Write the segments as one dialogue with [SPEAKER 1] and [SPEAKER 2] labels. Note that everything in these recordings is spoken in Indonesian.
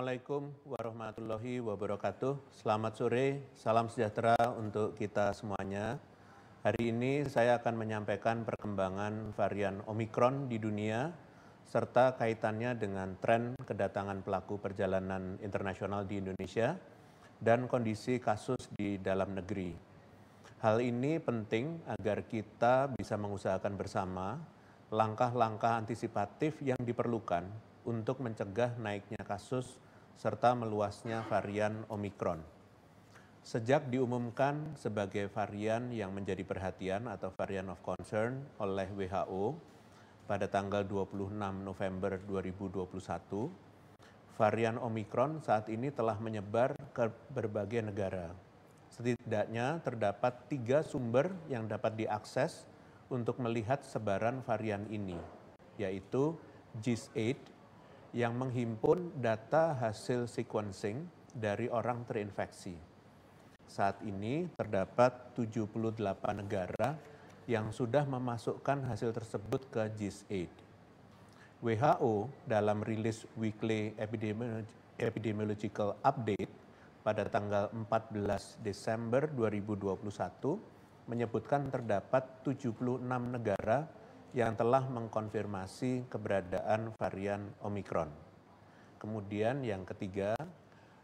[SPEAKER 1] Assalamualaikum warahmatullahi wabarakatuh. Selamat sore, salam sejahtera untuk kita semuanya. Hari ini saya akan menyampaikan perkembangan varian Omikron di dunia serta kaitannya dengan tren kedatangan pelaku perjalanan internasional di Indonesia dan kondisi kasus di dalam negeri. Hal ini penting agar kita bisa mengusahakan bersama langkah-langkah antisipatif yang diperlukan untuk mencegah naiknya kasus serta meluasnya varian Omikron. Sejak diumumkan sebagai varian yang menjadi perhatian atau varian of concern oleh WHO pada tanggal 26 November 2021, varian Omikron saat ini telah menyebar ke berbagai negara. Setidaknya terdapat tiga sumber yang dapat diakses untuk melihat sebaran varian ini, yaitu GIS8 yang menghimpun data hasil sequencing dari orang terinfeksi. Saat ini terdapat 78 negara yang sudah memasukkan hasil tersebut ke gis 8 WHO dalam rilis weekly epidemiological update pada tanggal 14 Desember 2021 menyebutkan terdapat 76 negara yang telah mengkonfirmasi keberadaan varian Omikron. Kemudian yang ketiga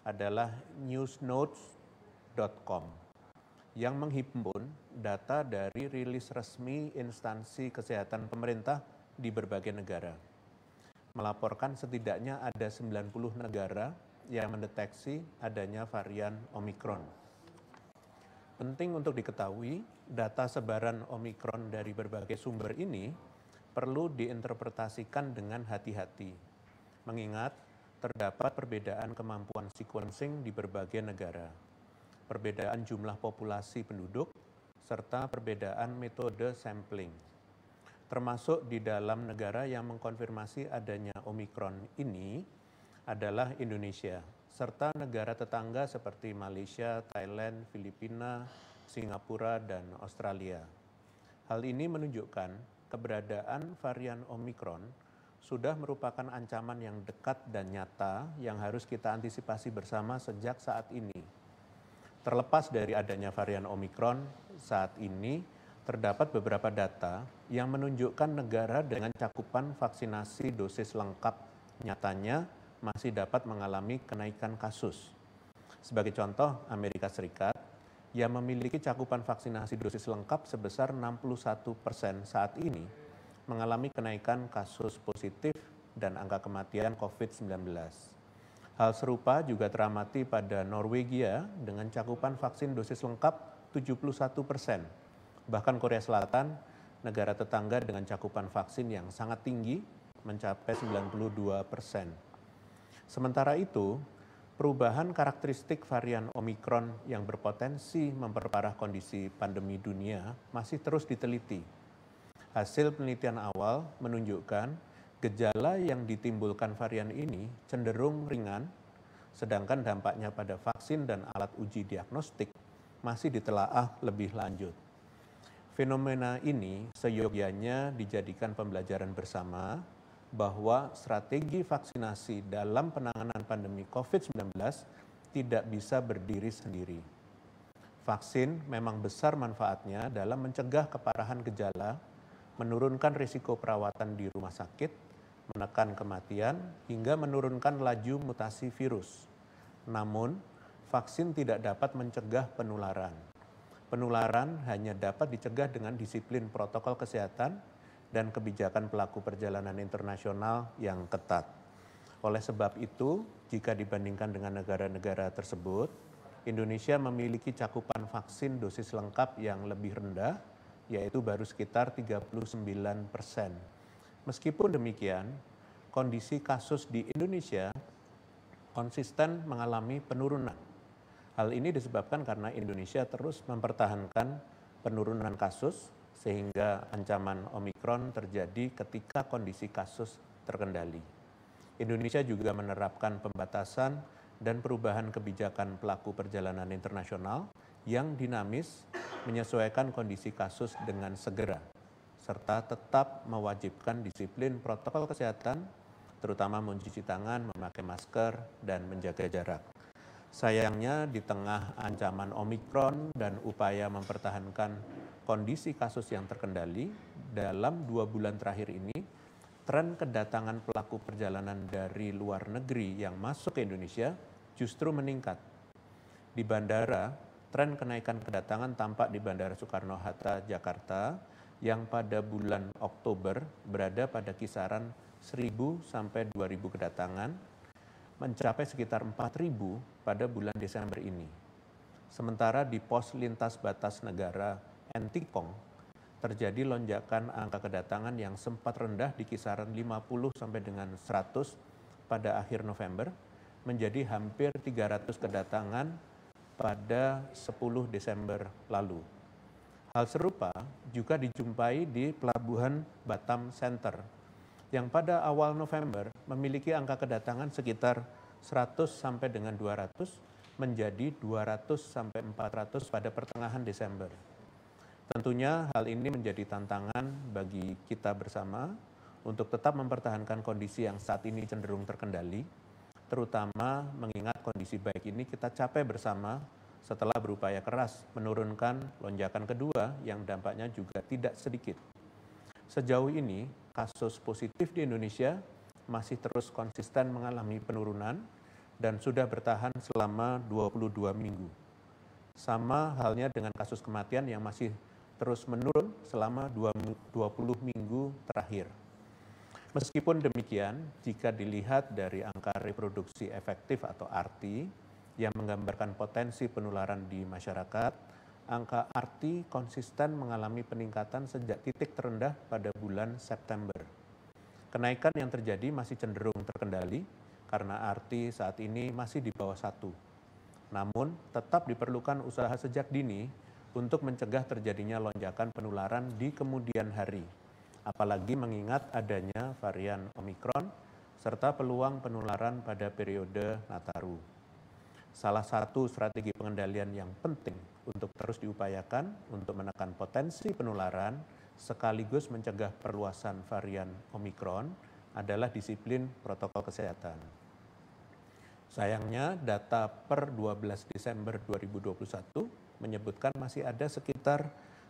[SPEAKER 1] adalah newsnotes.com yang menghimpun data dari rilis resmi instansi kesehatan pemerintah di berbagai negara. Melaporkan setidaknya ada 90 negara yang mendeteksi adanya varian Omikron. Penting untuk diketahui, data sebaran Omikron dari berbagai sumber ini perlu diinterpretasikan dengan hati-hati. Mengingat, terdapat perbedaan kemampuan sequencing di berbagai negara, perbedaan jumlah populasi penduduk, serta perbedaan metode sampling. Termasuk di dalam negara yang mengkonfirmasi adanya Omikron ini adalah Indonesia serta negara tetangga seperti Malaysia, Thailand, Filipina, Singapura, dan Australia. Hal ini menunjukkan keberadaan varian Omikron sudah merupakan ancaman yang dekat dan nyata yang harus kita antisipasi bersama sejak saat ini. Terlepas dari adanya varian Omikron, saat ini terdapat beberapa data yang menunjukkan negara dengan cakupan vaksinasi dosis lengkap nyatanya masih dapat mengalami kenaikan kasus. Sebagai contoh, Amerika Serikat yang memiliki cakupan vaksinasi dosis lengkap sebesar 61 persen saat ini mengalami kenaikan kasus positif dan angka kematian COVID-19. Hal serupa juga teramati pada Norwegia dengan cakupan vaksin dosis lengkap 71 persen. Bahkan Korea Selatan, negara tetangga dengan cakupan vaksin yang sangat tinggi, mencapai 92 persen. Sementara itu, perubahan karakteristik varian Omikron yang berpotensi memperparah kondisi pandemi dunia masih terus diteliti. Hasil penelitian awal menunjukkan gejala yang ditimbulkan varian ini cenderung ringan, sedangkan dampaknya pada vaksin dan alat uji diagnostik masih ditelaah lebih lanjut. Fenomena ini seyogianya dijadikan pembelajaran bersama bahwa strategi vaksinasi dalam penanganan pandemi COVID-19 tidak bisa berdiri sendiri. Vaksin memang besar manfaatnya dalam mencegah keparahan gejala, menurunkan risiko perawatan di rumah sakit, menekan kematian, hingga menurunkan laju mutasi virus. Namun, vaksin tidak dapat mencegah penularan. Penularan hanya dapat dicegah dengan disiplin protokol kesehatan, dan kebijakan pelaku perjalanan internasional yang ketat. Oleh sebab itu, jika dibandingkan dengan negara-negara tersebut, Indonesia memiliki cakupan vaksin dosis lengkap yang lebih rendah, yaitu baru sekitar 39 persen. Meskipun demikian, kondisi kasus di Indonesia konsisten mengalami penurunan. Hal ini disebabkan karena Indonesia terus mempertahankan penurunan kasus sehingga ancaman Omikron terjadi ketika kondisi kasus terkendali. Indonesia juga menerapkan pembatasan dan perubahan kebijakan pelaku perjalanan internasional yang dinamis menyesuaikan kondisi kasus dengan segera, serta tetap mewajibkan disiplin protokol kesehatan, terutama mencuci tangan, memakai masker, dan menjaga jarak. Sayangnya, di tengah ancaman Omikron dan upaya mempertahankan kondisi kasus yang terkendali dalam dua bulan terakhir ini, tren kedatangan pelaku perjalanan dari luar negeri yang masuk ke Indonesia justru meningkat. Di bandara, tren kenaikan kedatangan tampak di Bandara Soekarno-Hatta, Jakarta, yang pada bulan Oktober berada pada kisaran 1.000 sampai 2.000 kedatangan, mencapai sekitar 4.000 pada bulan Desember ini. Sementara di pos lintas batas negara Entikong, terjadi lonjakan angka kedatangan yang sempat rendah di kisaran 50 sampai dengan 100 pada akhir November menjadi hampir 300 kedatangan pada 10 Desember lalu. Hal serupa juga dijumpai di Pelabuhan Batam Center yang pada awal November memiliki angka kedatangan sekitar 100 sampai dengan 200 menjadi 200 sampai 400 pada pertengahan Desember. Tentunya hal ini menjadi tantangan bagi kita bersama untuk tetap mempertahankan kondisi yang saat ini cenderung terkendali, terutama mengingat kondisi baik ini kita capai bersama setelah berupaya keras menurunkan lonjakan kedua yang dampaknya juga tidak sedikit. Sejauh ini, kasus positif di Indonesia masih terus konsisten mengalami penurunan dan sudah bertahan selama 22 minggu. Sama halnya dengan kasus kematian yang masih terus menurun selama 20 minggu terakhir. Meskipun demikian, jika dilihat dari angka reproduksi efektif atau RT yang menggambarkan potensi penularan di masyarakat, angka RT konsisten mengalami peningkatan sejak titik terendah pada bulan September. Kenaikan yang terjadi masih cenderung terkendali karena RT saat ini masih di bawah satu. Namun, tetap diperlukan usaha sejak dini untuk mencegah terjadinya lonjakan penularan di kemudian hari, apalagi mengingat adanya varian Omikron serta peluang penularan pada periode Nataru. Salah satu strategi pengendalian yang penting untuk terus diupayakan untuk menekan potensi penularan sekaligus mencegah perluasan varian Omikron adalah disiplin protokol kesehatan. Sayangnya data per 12 Desember 2021 menyebutkan masih ada sekitar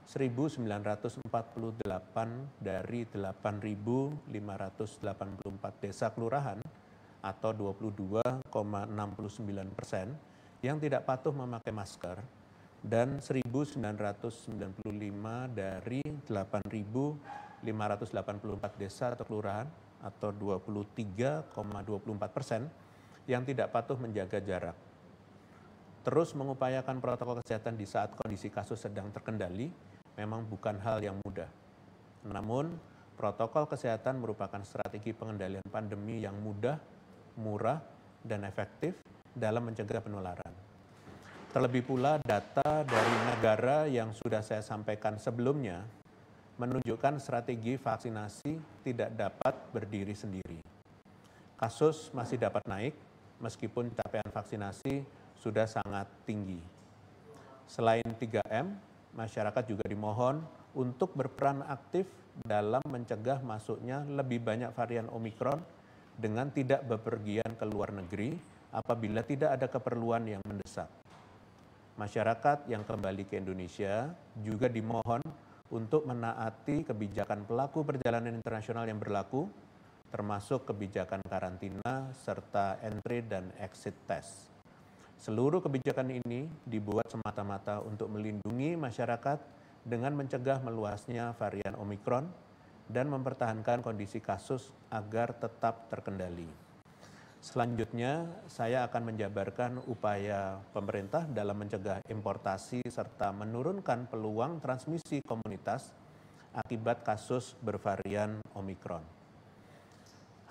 [SPEAKER 1] 1.948 dari 8.584 desa kelurahan atau 22,69 persen yang tidak patuh memakai masker dan 1.995 dari 8.584 desa atau kelurahan atau 23,24 persen yang tidak patuh menjaga jarak terus mengupayakan protokol kesehatan di saat kondisi kasus sedang terkendali memang bukan hal yang mudah. Namun, protokol kesehatan merupakan strategi pengendalian pandemi yang mudah, murah, dan efektif dalam mencegah penularan. Terlebih pula data dari negara yang sudah saya sampaikan sebelumnya menunjukkan strategi vaksinasi tidak dapat berdiri sendiri. Kasus masih dapat naik meskipun capaian vaksinasi sudah sangat tinggi. Selain 3M, masyarakat juga dimohon untuk berperan aktif dalam mencegah masuknya lebih banyak varian Omikron dengan tidak bepergian ke luar negeri apabila tidak ada keperluan yang mendesak. Masyarakat yang kembali ke Indonesia juga dimohon untuk menaati kebijakan pelaku perjalanan internasional yang berlaku, termasuk kebijakan karantina serta entry dan exit test. Seluruh kebijakan ini dibuat semata-mata untuk melindungi masyarakat dengan mencegah meluasnya varian Omikron dan mempertahankan kondisi kasus agar tetap terkendali. Selanjutnya, saya akan menjabarkan upaya pemerintah dalam mencegah importasi serta menurunkan peluang transmisi komunitas akibat kasus bervarian Omikron.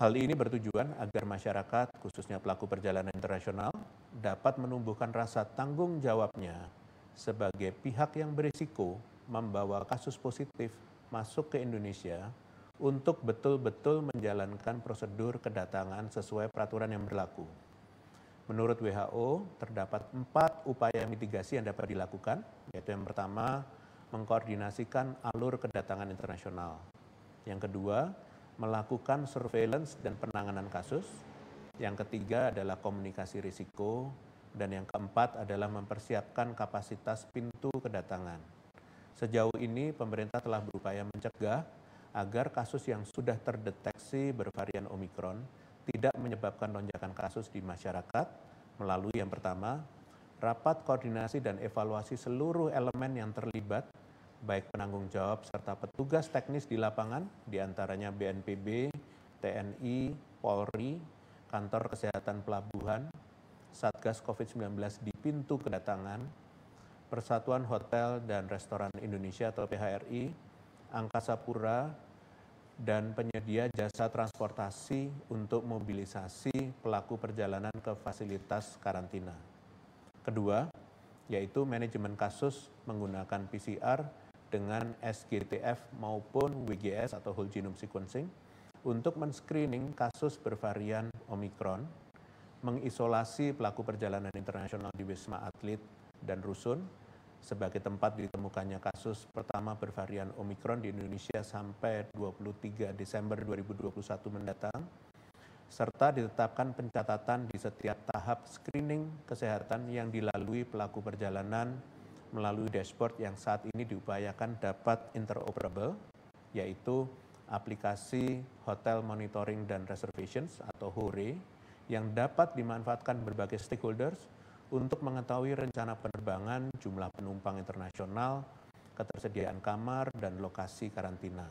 [SPEAKER 1] Hal ini bertujuan agar masyarakat, khususnya pelaku perjalanan internasional, dapat menumbuhkan rasa tanggung jawabnya sebagai pihak yang berisiko membawa kasus positif masuk ke Indonesia untuk betul-betul menjalankan prosedur kedatangan sesuai peraturan yang berlaku. Menurut WHO, terdapat empat upaya mitigasi yang dapat dilakukan, yaitu yang pertama, mengkoordinasikan alur kedatangan internasional. Yang kedua, melakukan surveillance dan penanganan kasus. Yang ketiga adalah komunikasi risiko. Dan yang keempat adalah mempersiapkan kapasitas pintu kedatangan. Sejauh ini pemerintah telah berupaya mencegah agar kasus yang sudah terdeteksi bervarian Omikron tidak menyebabkan lonjakan kasus di masyarakat melalui yang pertama, rapat koordinasi dan evaluasi seluruh elemen yang terlibat baik penanggung jawab serta petugas teknis di lapangan diantaranya BNPB, TNI, Polri, kantor kesehatan pelabuhan, Satgas COVID-19 di pintu kedatangan, Persatuan Hotel dan Restoran Indonesia atau PHRI, Angkasa Pura, dan penyedia jasa transportasi untuk mobilisasi pelaku perjalanan ke fasilitas karantina. Kedua, yaitu manajemen kasus menggunakan PCR dengan SGTF maupun WGS atau whole genome sequencing untuk men kasus bervarian Omikron, mengisolasi pelaku perjalanan internasional di Wisma Atlet dan Rusun sebagai tempat ditemukannya kasus pertama bervarian Omikron di Indonesia sampai 23 Desember 2021 mendatang, serta ditetapkan pencatatan di setiap tahap screening kesehatan yang dilalui pelaku perjalanan melalui dashboard yang saat ini diupayakan dapat interoperable, yaitu aplikasi Hotel Monitoring dan Reservations atau Huri yang dapat dimanfaatkan berbagai stakeholders untuk mengetahui rencana penerbangan, jumlah penumpang internasional, ketersediaan kamar, dan lokasi karantina.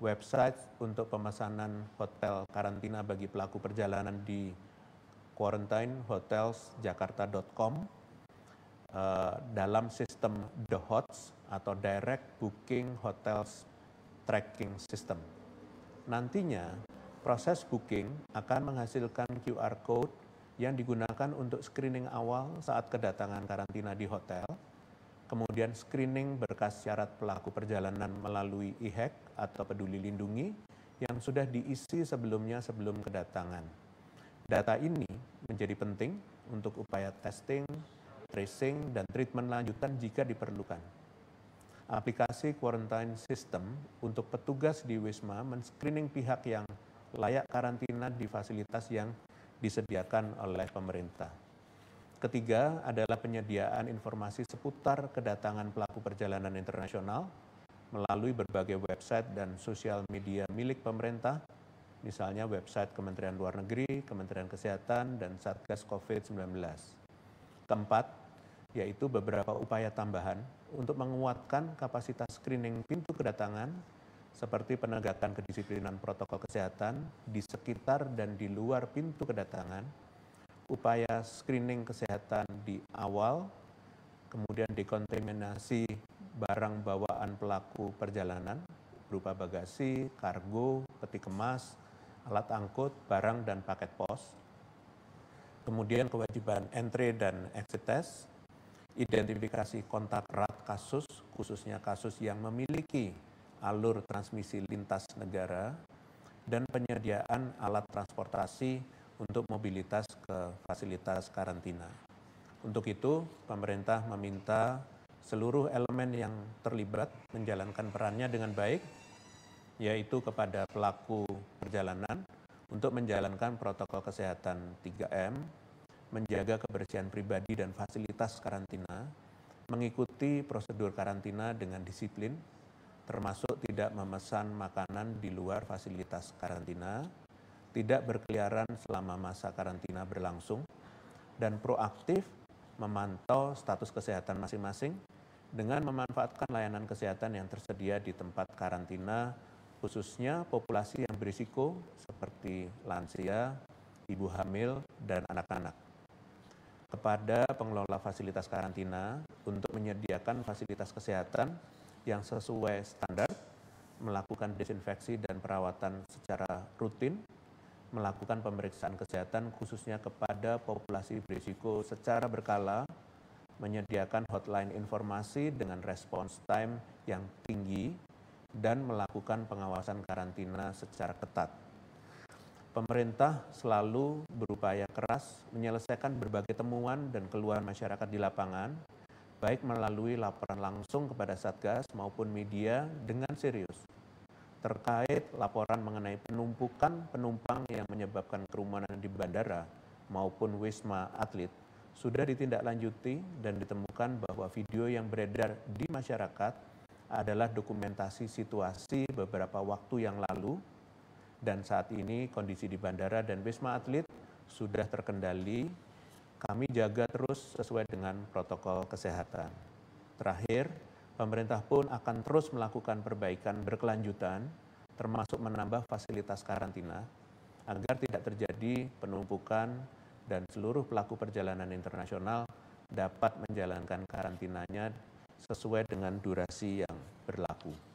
[SPEAKER 1] Website untuk pemesanan hotel karantina bagi pelaku perjalanan di quarantinehotelsjakarta.com eh, dalam sistem The Hots atau Direct Booking Hotels tracking system. Nantinya, proses booking akan menghasilkan QR code yang digunakan untuk screening awal saat kedatangan karantina di hotel, kemudian screening berkas syarat pelaku perjalanan melalui e atau peduli lindungi yang sudah diisi sebelumnya sebelum kedatangan. Data ini menjadi penting untuk upaya testing, tracing, dan treatment lanjutan jika diperlukan aplikasi quarantine system untuk petugas di Wisma men-screening pihak yang layak karantina di fasilitas yang disediakan oleh pemerintah. Ketiga adalah penyediaan informasi seputar kedatangan pelaku perjalanan internasional melalui berbagai website dan sosial media milik pemerintah, misalnya website Kementerian Luar Negeri, Kementerian Kesehatan, dan Satgas COVID-19. Keempat, yaitu beberapa upaya tambahan untuk menguatkan kapasitas screening pintu kedatangan seperti penegakan kedisiplinan protokol kesehatan di sekitar dan di luar pintu kedatangan, upaya screening kesehatan di awal, kemudian dekontaminasi barang bawaan pelaku perjalanan berupa bagasi, kargo, peti kemas, alat angkut, barang dan paket pos. Kemudian kewajiban entry dan exit test, identifikasi kontak erat kasus, khususnya kasus yang memiliki alur transmisi lintas negara, dan penyediaan alat transportasi untuk mobilitas ke fasilitas karantina. Untuk itu, pemerintah meminta seluruh elemen yang terlibat menjalankan perannya dengan baik, yaitu kepada pelaku perjalanan untuk menjalankan protokol kesehatan 3M, menjaga kebersihan pribadi dan fasilitas karantina, mengikuti prosedur karantina dengan disiplin, termasuk tidak memesan makanan di luar fasilitas karantina, tidak berkeliaran selama masa karantina berlangsung, dan proaktif memantau status kesehatan masing-masing dengan memanfaatkan layanan kesehatan yang tersedia di tempat karantina, khususnya populasi yang berisiko seperti lansia, ibu hamil, dan anak-anak kepada pengelola fasilitas karantina untuk menyediakan fasilitas kesehatan yang sesuai standar, melakukan desinfeksi dan perawatan secara rutin, melakukan pemeriksaan kesehatan khususnya kepada populasi berisiko secara berkala, menyediakan hotline informasi dengan response time yang tinggi, dan melakukan pengawasan karantina secara ketat pemerintah selalu berupaya keras menyelesaikan berbagai temuan dan keluhan masyarakat di lapangan, baik melalui laporan langsung kepada Satgas maupun media dengan serius terkait laporan mengenai penumpukan penumpang yang menyebabkan kerumunan di bandara maupun wisma atlet sudah ditindaklanjuti dan ditemukan bahwa video yang beredar di masyarakat adalah dokumentasi situasi beberapa waktu yang lalu dan saat ini kondisi di bandara dan Wisma Atlet sudah terkendali. Kami jaga terus sesuai dengan protokol kesehatan. Terakhir, pemerintah pun akan terus melakukan perbaikan berkelanjutan, termasuk menambah fasilitas karantina, agar tidak terjadi penumpukan dan seluruh pelaku perjalanan internasional dapat menjalankan karantinanya sesuai dengan durasi yang berlaku.